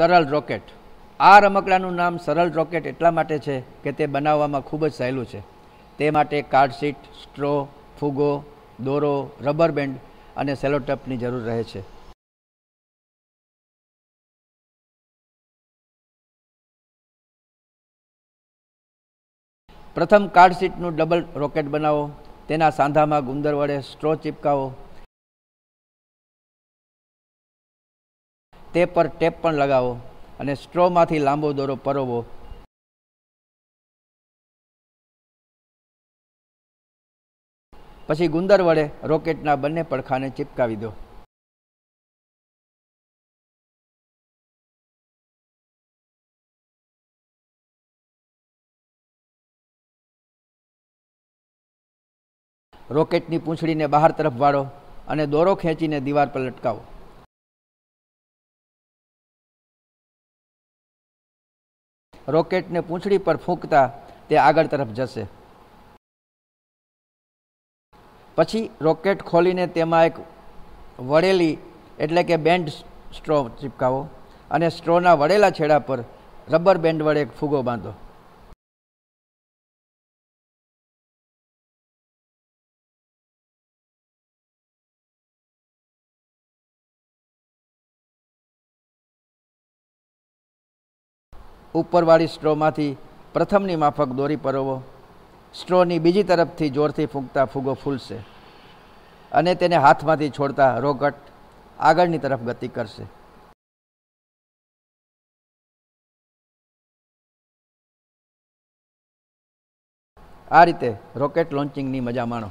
સરળ રોકેટ આ રમકડાનું નામ સરળ રોકેટ એટલા માટે છે કે તે બનાવવામાં ખૂબ જ સહેલું છે તે માટે કાર્ડશીટ સ્ટ્રો ફુગો દોરો રબર બેન્ડ અને સેલોટપની જરૂર રહે છે પ્રથમ કાર્ડશીટનું ડબલ રોકેટ બનાવો તેના સાંધામાં ગુંદર વડે સ્ટ્રો ચિપકાવો તે પર ટેપ પણ લગાવો અને સ્ટ્રોમાંથી લાંબો દોરો પરોવો પછી ગુંદર વડે રોકેટના બંને પડખાને ચિપકાવી દો રોકેટની પૂંછડીને બહાર તરફ વાળો અને દોરો ખેંચીને દીવાર પર લટકાવો રોકેટને પૂંછડી પર ફૂંકતા તે આગળ તરફ જશે પછી રોકેટ ખોલીને તેમાં એક વળેલી એટલે કે બેન્ડ સ્ટ્રો ચીપકાવો અને સ્ટ્રોના વળેલા છેડા પર રબર બેન્ડ વડે એક ફૂગો બાંધો ઉપરવાળી સ્ટ્રોમાંથી પ્રથમની માફક દોરી પરોવો સ્ટ્રોની બીજી તરફથી જોરથી ફૂંકતા ફૂગો ફૂલશે અને તેને હાથમાંથી છોડતા રોગટ આગળની તરફ ગતિ કરશે આ રીતે રોકેટ લોન્ચિંગની મજા માણો